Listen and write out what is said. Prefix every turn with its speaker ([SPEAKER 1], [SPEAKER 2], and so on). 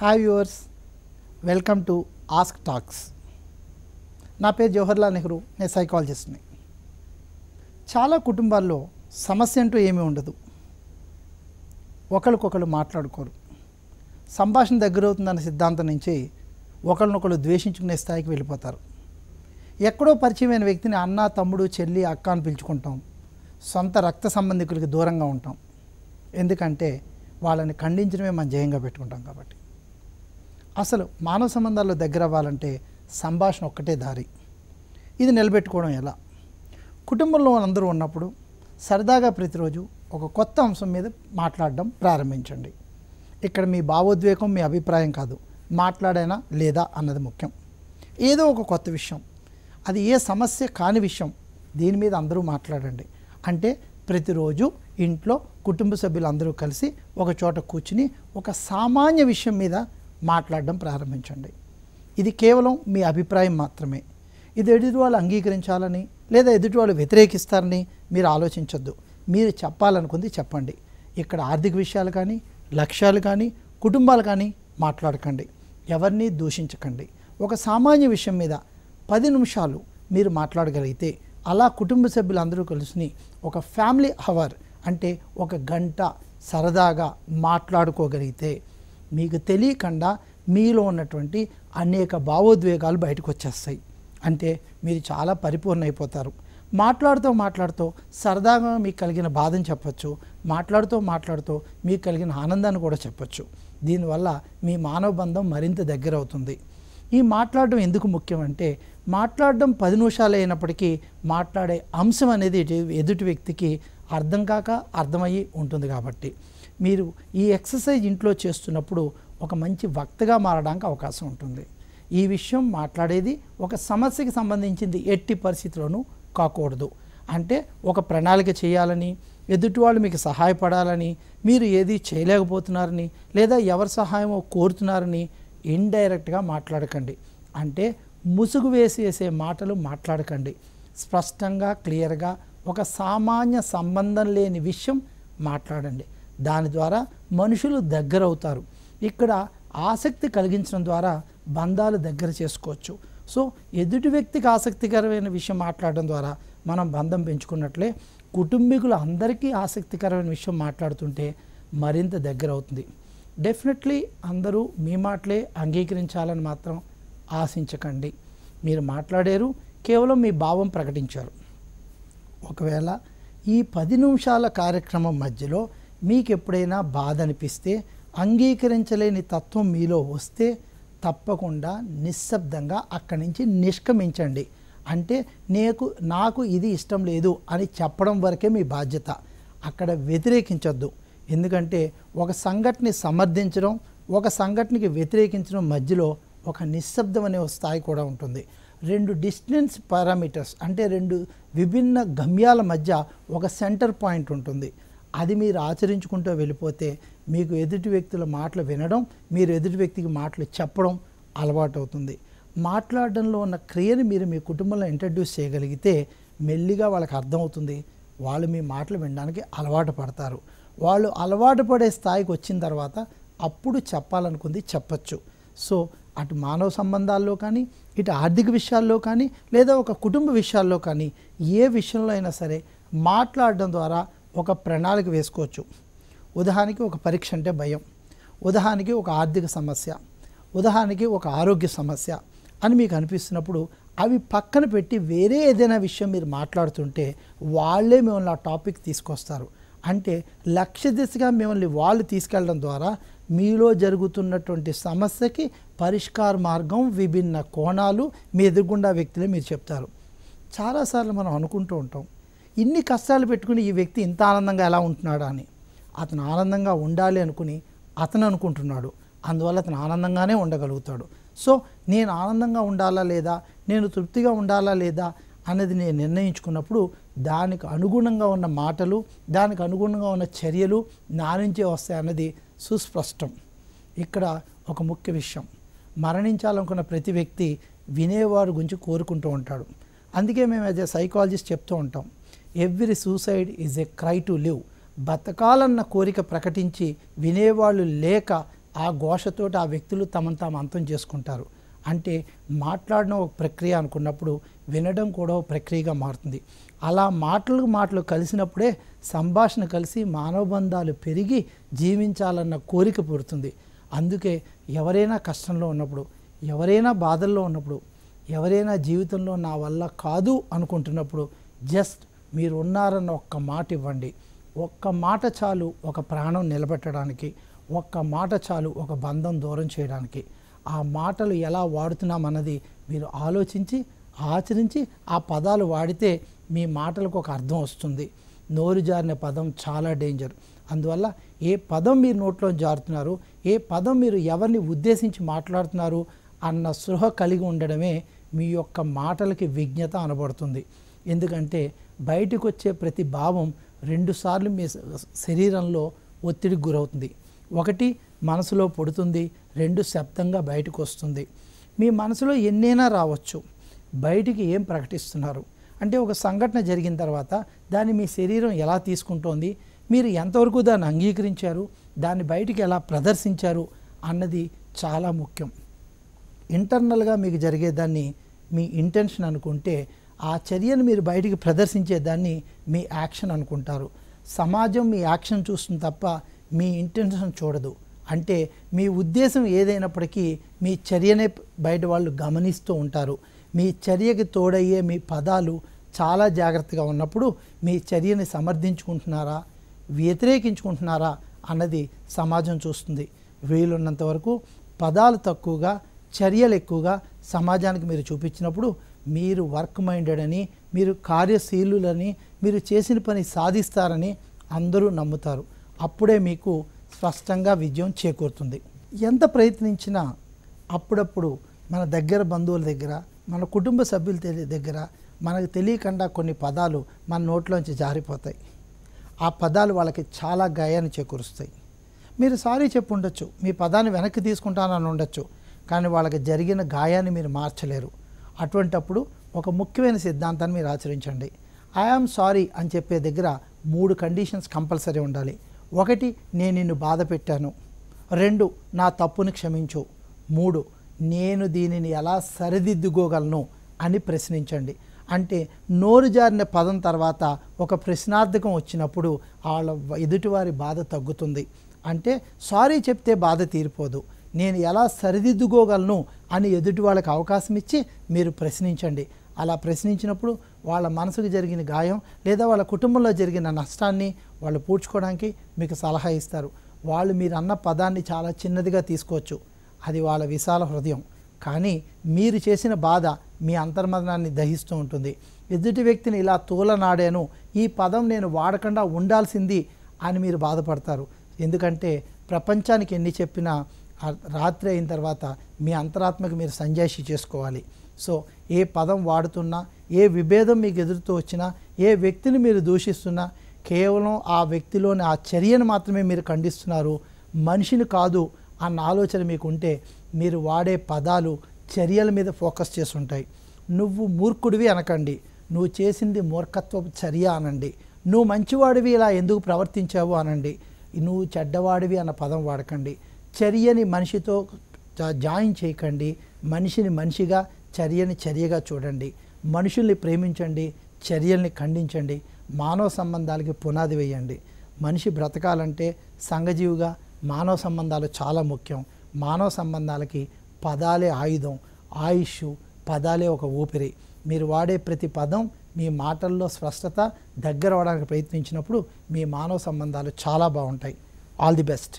[SPEAKER 1] hi yours welcome to ask talks నా పేరు జవహర్లాల్ నెహ్రూ నేను సైకాలజిస్ట్ని చాలా కుటుంబాల్లో సమస్య అంటూ ఏమీ ఉండదు ఒకరికొకరు మాట్లాడుకోరు సంభాషణ దగ్గర అవుతుందన్న సిద్ధాంతం నుంచి ఒకరినొకరు ద్వేషించుకునే స్థాయికి వెళ్ళిపోతారు ఎక్కడో పరిచయమైన వ్యక్తిని అన్న తమ్ముడు చెల్లి అక్క అని పిలుచుకుంటాం సొంత రక్త సంబంధికులకి దూరంగా ఉంటాం ఎందుకంటే వాళ్ళని ఖండించడమే మన జయంగా పెట్టుకుంటాం కాబట్టి అసలు మానవ సంబంధాల్లో దగ్గర అవ్వాలంటే సంభాషణ ఒక్కటే దారి ఇది నిలబెట్టుకోవడం ఎలా కుటుంబంలో అందరూ ఉన్నప్పుడు సరదాగా ప్రతిరోజు ఒక కొత్త అంశం మీద మాట్లాడడం ప్రారంభించండి ఇక్కడ మీ భావోద్వేగం మీ అభిప్రాయం కాదు మాట్లాడైనా లేదా అన్నది ముఖ్యం ఏదో ఒక కొత్త విషయం అది ఏ సమస్య కాని విషయం దీని మీద అందరూ మాట్లాడండి అంటే ప్రతిరోజు ఇంట్లో కుటుంబ సభ్యులు అందరూ కలిసి ఒక చోట కూర్చుని ఒక సామాన్య విషయం మీద మాట్లాడడం ప్రారంభించండి ఇది కేవలం మీ అభిప్రాయం మాత్రమే ఇది ఎదుటి వాళ్ళు అంగీకరించాలని లేదా ఎదుటి వాళ్ళు వ్యతిరేకిస్తారని మీరు ఆలోచించొద్దు మీరు చెప్పాలనుకుంది చెప్పండి ఇక్కడ ఆర్థిక విషయాలు కానీ లక్ష్యాలు కానీ కుటుంబాలు కానీ మాట్లాడకండి ఎవరిని దూషించకండి ఒక సామాన్య విషయం మీద పది నిమిషాలు మీరు మాట్లాడగలిగితే అలా కుటుంబ సభ్యులందరూ కలిసి ఒక ఫ్యామిలీ అవర్ అంటే ఒక గంట సరదాగా మాట్లాడుకోగలిగితే మీకు తెలియకుండా మీలో ఉన్నటువంటి అనేక భావోద్వేగాలు బయటకు వచ్చేస్తాయి అంటే మీరు చాలా పరిపూర్ణ అయిపోతారు మాట్లాడుతూ మాట్లాడుతూ సరదాగా మీకు కలిగిన బాధను చెప్పచ్చు మాట్లాడుతూ మాట్లాడుతూ మీకు కలిగిన ఆనందాన్ని కూడా చెప్పచ్చు దీనివల్ల మీ మానవ బంధం మరింత దగ్గర అవుతుంది ఈ మాట్లాడడం ఎందుకు ముఖ్యం అంటే మాట్లాడడం పది నిమిషాలు అయినప్పటికీ మాట్లాడే అంశం అనేది ఎదుటి వ్యక్తికి అర్థం కాక అర్థమయ్యి ఉంటుంది కాబట్టి మీరు ఈ ఎక్సర్సైజ్ ఇంట్లో చేస్తున్నప్పుడు ఒక మంచి వక్తగా మారడానికి అవకాశం ఉంటుంది ఈ విషయం మాట్లాడేది ఒక సమస్యకి సంబంధించింది ఎట్టి పరిస్థితిలోనూ కాకూడదు అంటే ఒక ప్రణాళిక చేయాలని ఎదుటివాళ్ళు మీకు సహాయపడాలని మీరు ఏది చేయలేకపోతున్నారని లేదా ఎవరి సహాయమో కోరుతున్నారని ఇండైరెక్ట్గా మాట్లాడకండి అంటే ముసుగు వేసేసే మాటలు మాట్లాడకండి స్పష్టంగా క్లియర్గా ఒక సామాన్య సంబంధం లేని విషయం మాట్లాడండి దాని ద్వారా మనుషులు దగ్గర అవుతారు ఇక్కడ ఆసక్తి కలిగించడం ద్వారా బంధాలు దగ్గర చేసుకోవచ్చు సో ఎదుటి వ్యక్తికి ఆసక్తికరమైన విషయం మాట్లాడడం ద్వారా మనం బంధం పెంచుకున్నట్లే కుటుంబీకులు అందరికీ ఆసక్తికరమైన విషయం మాట్లాడుతుంటే మరింత దగ్గర అవుతుంది డెఫినెట్లీ అందరూ మీ మాటలే అంగీకరించాలని మాత్రం ఆశించకండి మీరు మాట్లాడారు కేవలం మీ భావం ప్రకటించారు ఒకవేళ ఈ పది నిమిషాల కార్యక్రమం మధ్యలో మీకు ఎప్పుడైనా బాధ అనిపిస్తే అంగీకరించలేని తత్వం మీలో వస్తే తప్పకుండా నిశ్శబ్దంగా అక్కడి నుంచి నిష్క్రమించండి అంటే నీకు నాకు ఇది ఇష్టం లేదు అని చెప్పడం వరకే మీ బాధ్యత అక్కడ వ్యతిరేకించొద్దు ఎందుకంటే ఒక సంఘటనని సమర్థించడం ఒక సంఘటనకి వ్యతిరేకించడం మధ్యలో ఒక నిశ్శబ్దం అనే స్థాయి కూడా ఉంటుంది రెండు డిస్టెన్స్ పారామీటర్స్ అంటే రెండు విభిన్న గమ్యాల మధ్య ఒక సెంటర్ పాయింట్ ఉంటుంది అది మీరు ఆచరించుకుంటూ వెళ్ళిపోతే మీకు ఎదుటి వ్యక్తుల మాటలు వినడం మీరు ఎదుటి వ్యక్తికి మాటలు చెప్పడం అలవాటు అవుతుంది మాట్లాడడంలో ఉన్న క్రియని మీరు మీ కుటుంబంలో ఇంట్రడ్యూస్ చేయగలిగితే మెల్లిగా వాళ్ళకి అర్థమవుతుంది వాళ్ళు మీ మాటలు వినడానికి అలవాటు పడతారు వాళ్ళు అలవాటు పడే స్థాయికి వచ్చిన తర్వాత అప్పుడు చెప్పాలనుకుంది చెప్పచ్చు సో అటు మానవ సంబంధాల్లో కానీ ఇటు ఆర్థిక విషయాల్లో కానీ లేదా ఒక కుటుంబ విషయాల్లో కానీ ఏ విషయంలో అయినా సరే మాట్లాడడం ద్వారా ఒక ప్రణాళిక వేసుకోవచ్చు ఉదాహరణకి ఒక పరీక్ష అంటే భయం ఉదాహరణకి ఒక ఆర్థిక సమస్య ఉదాహరణకి ఒక ఆరోగ్య సమస్య అని మీకు అనిపిస్తున్నప్పుడు అవి పక్కన పెట్టి వేరే ఏదైనా విషయం మీరు మాట్లాడుతుంటే వాళ్ళే మిమ్మల్ని ఆ టాపిక్ తీసుకొస్తారు అంటే లక్ష్య దిశగా మిమ్మల్ని వాళ్ళు తీసుకెళ్ళడం ద్వారా మీలో జరుగుతున్నటువంటి సమస్యకి పరిష్కార మార్గం విభిన్న కోణాలు మీ ఎదురుగుండా వ్యక్తులే మీరు చెప్తారు చాలాసార్లు మనం అనుకుంటూ ఉంటాం ఇన్ని కష్టాలు పెట్టుకుని ఈ వ్యక్తి ఇంత ఆనందంగా ఎలా ఉంటున్నాడా అని అతను ఆనందంగా ఉండాలి అనుకుని అతను అనుకుంటున్నాడు అందువల్ల అతను ఆనందంగానే ఉండగలుగుతాడు సో నేను ఆనందంగా ఉండాలా లేదా నేను తృప్తిగా ఉండాలా లేదా అన్నది నేను నిర్ణయించుకున్నప్పుడు దానికి అనుగుణంగా ఉన్న మాటలు దానికి అనుగుణంగా ఉన్న చర్యలు నా నుంచే వస్తాయన్నది సుస్పష్టం ఇక్కడ ఒక ముఖ్య విషయం మరణించాలనుకున్న ప్రతి వ్యక్తి వినేవారు గురించి కోరుకుంటూ ఉంటాడు అందుకే మేము యాజ్ ఏ సైకాలజిస్ట్ చెప్తూ ఉంటాం every suicide is a cry to live బతకాలన్న కోరిక ప్రకటించి వినేవాళ్ళు లేక ఆ ఘోషతోటి ఆ వ్యక్తులు తమను తాము అంతం చేసుకుంటారు అంటే మాట్లాడడం ఒక ప్రక్రియ అనుకున్నప్పుడు వినడం కూడా ఒక ప్రక్రియగా మారుతుంది అలా మాటలు మాటలు కలిసినప్పుడే సంభాషణ కలిసి మానవ బంధాలు పెరిగి జీవించాలన్న కోరిక పుడుతుంది అందుకే ఎవరైనా కష్టంలో ఉన్నప్పుడు ఎవరైనా బాధల్లో ఉన్నప్పుడు ఎవరైనా జీవితంలో నా వల్ల కాదు అనుకుంటున్నప్పుడు జస్ట్ మీరు ఉన్నారన్న ఒక్క మాట ఇవ్వండి ఒక్క మాట చాలు ఒక ప్రాణం నిలబెట్టడానికి ఒక్క మాట చాలు ఒక బంధం దూరం చేయడానికి ఆ మాటలు ఎలా వాడుతున్నామన్నది మీరు ఆలోచించి ఆచరించి ఆ పదాలు వాడితే మీ మాటలకు ఒక అర్థం వస్తుంది నోరు జారిన పదం చాలా డేంజర్ అందువల్ల ఏ పదం మీరు నోట్లో జారుతున్నారు ఏ పదం మీరు ఎవరిని ఉద్దేశించి మాట్లాడుతున్నారు అన్న సృహ కలిగి ఉండడమే మీ యొక్క మాటలకి విజ్ఞత అనబడుతుంది ఎందుకంటే బయటకు వచ్చే ప్రతి భావం రెండుసార్లు మీ శరీరంలో ఒత్తిడికి గురవుతుంది ఒకటి మనసులో పుడుతుంది రెండు శబ్దంగా బయటకు వస్తుంది మీ మనసులో ఎన్నైనా రావచ్చు బయటికి ఏం ప్రకటిస్తున్నారు అంటే ఒక సంఘటన జరిగిన తర్వాత దాన్ని మీ శరీరం ఎలా తీసుకుంటోంది మీరు ఎంతవరకు దాన్ని అంగీకరించారు దాన్ని బయటికి ఎలా ప్రదర్శించారు అన్నది చాలా ముఖ్యం ఇంటర్నల్గా మీకు జరిగేదాన్ని మీ ఇంటెన్షన్ అనుకుంటే ఆ చర్యను మీరు బయటికి ప్రదర్శించేదాన్ని మీ యాక్షన్ అనుకుంటారు సమాజం మీ యాక్షన్ చూస్తుంది తప్ప మీ ఇంటెన్షన్ చూడదు అంటే మీ ఉద్దేశం ఏదైనప్పటికీ మీ చర్యనే బయట వాళ్ళు గమనిస్తూ ఉంటారు మీ చర్యకి తోడయ్యే మీ పదాలు చాలా జాగ్రత్తగా ఉన్నప్పుడు మీ చర్యని సమర్థించుకుంటున్నారా వ్యతిరేకించుకుంటున్నారా అన్నది సమాజం చూస్తుంది వీలున్నంత వరకు పదాలు తక్కువగా చర్యలు ఎక్కువగా సమాజానికి మీరు చూపించినప్పుడు మీరు వర్క్ మైండెడ్ అని మీరు కార్యశీలులని మీరు చేసిన పని సాధిస్తారని అందరూ నమ్ముతారు అప్పుడే మీకు స్పష్టంగా విజయం చేకూరుతుంది ఎంత ప్రయత్నించినా అప్పుడప్పుడు మన దగ్గర బంధువుల దగ్గర మన కుటుంబ సభ్యుల దగ్గర మనకు తెలియకుండా కొన్ని పదాలు మన నోట్లోంచి జారిపోతాయి ఆ పదాలు వాళ్ళకి చాలా గాయాన్ని చేకూరుస్తాయి మీరు సారీ చెప్పు ఉండొచ్చు మీ పదాన్ని వెనక్కి తీసుకుంటానని ఉండొచ్చు కానీ వాళ్ళకి జరిగిన గాయాన్ని మీరు మార్చలేరు అటువంటప్పుడు ఒక ముఖ్యమైన సిద్ధాంతాన్ని మీరు ఆచరించండి ఐఆమ్ సారీ అని చెప్పే దగ్గర మూడు కండిషన్స్ కంపల్సరీ ఉండాలి ఒకటి నేను నిన్ను బాధ పెట్టాను రెండు నా తప్పుని క్షమించు మూడు నేను దీనిని ఎలా సరిదిద్దుకోగలను అని ప్రశ్నించండి అంటే నోరు జారిన పదం తర్వాత ఒక ప్రశ్నార్థకం వచ్చినప్పుడు వాళ్ళ ఎదుటివారి బాధ తగ్గుతుంది అంటే సారీ చెప్తే బాధ తీరిపోదు నేను ఎలా సరిదిద్దుకోగలను అని ఎదుటి వాళ్ళకి అవకాశం ఇచ్చి మీరు ప్రశ్నించండి అలా ప్రశ్నించినప్పుడు వాళ్ళ మనసుకు జరిగిన గాయం లేదా వాళ్ళ కుటుంబంలో జరిగిన నష్టాన్ని వాళ్ళు పూడ్చుకోవడానికి మీకు సలహా ఇస్తారు వాళ్ళు మీరు అన్న పదాన్ని చాలా చిన్నదిగా తీసుకోవచ్చు అది వాళ్ళ విశాల హృదయం కానీ మీరు చేసిన బాధ మీ అంతర్మదనాన్ని దహిస్తూ ఉంటుంది ఎదుటి వ్యక్తిని ఇలా తోలనాడాను ఈ పదం నేను వాడకుండా ఉండాల్సింది అని మీరు బాధపడతారు ఎందుకంటే ప్రపంచానికి ఎన్ని చెప్పినా రాత్రి అయిన తర్వాత మీ అంతరాత్మకు మీరు సంజాయిషి చేసుకోవాలి సో ఏ పదం వాడుతున్నా ఏ విభేదం మీకు ఎదురుతూ వచ్చినా ఏ వ్యక్తిని మీరు దూషిస్తున్నా కేవలం ఆ వ్యక్తిలోని ఆ చర్యను మాత్రమే మీరు ఖండిస్తున్నారు మనిషిని కాదు అన్న ఆలోచన మీకు ఉంటే మీరు వాడే పదాలు చర్యల మీద ఫోకస్ చేసి ఉంటాయి నువ్వు మూర్ఖుడివి అనకండి నువ్వు చేసింది మూర్ఖత్వ చర్య అనండి నువ్వు మంచివాడివి ఇలా ఎందుకు ప్రవర్తించావు అనండి నువ్వు చెడ్డవాడివి అన్న పదం వాడకండి చర్యని మనిషితో జాయిన్ చేయకండి మనిషిని మనిషిగా చర్యని చర్యగా చూడండి మనుషుల్ని ప్రేమించండి చర్యల్ని ఖండించండి మానవ సంబంధాలకి పునాది వేయండి మనిషి బ్రతకాలంటే సంఘజీవిగా మానవ సంబంధాలు చాలా ముఖ్యం మానవ సంబంధాలకి పదాలే ఆయుధం ఆయుష్ పదాలే ఒక ఊపిరి మీరు వాడే ప్రతి పదం మీ మాటల్లో స్పష్టత దగ్గర అవడానికి ప్రయత్నించినప్పుడు మీ మానవ సంబంధాలు చాలా బాగుంటాయి ఆల్ ది బెస్ట్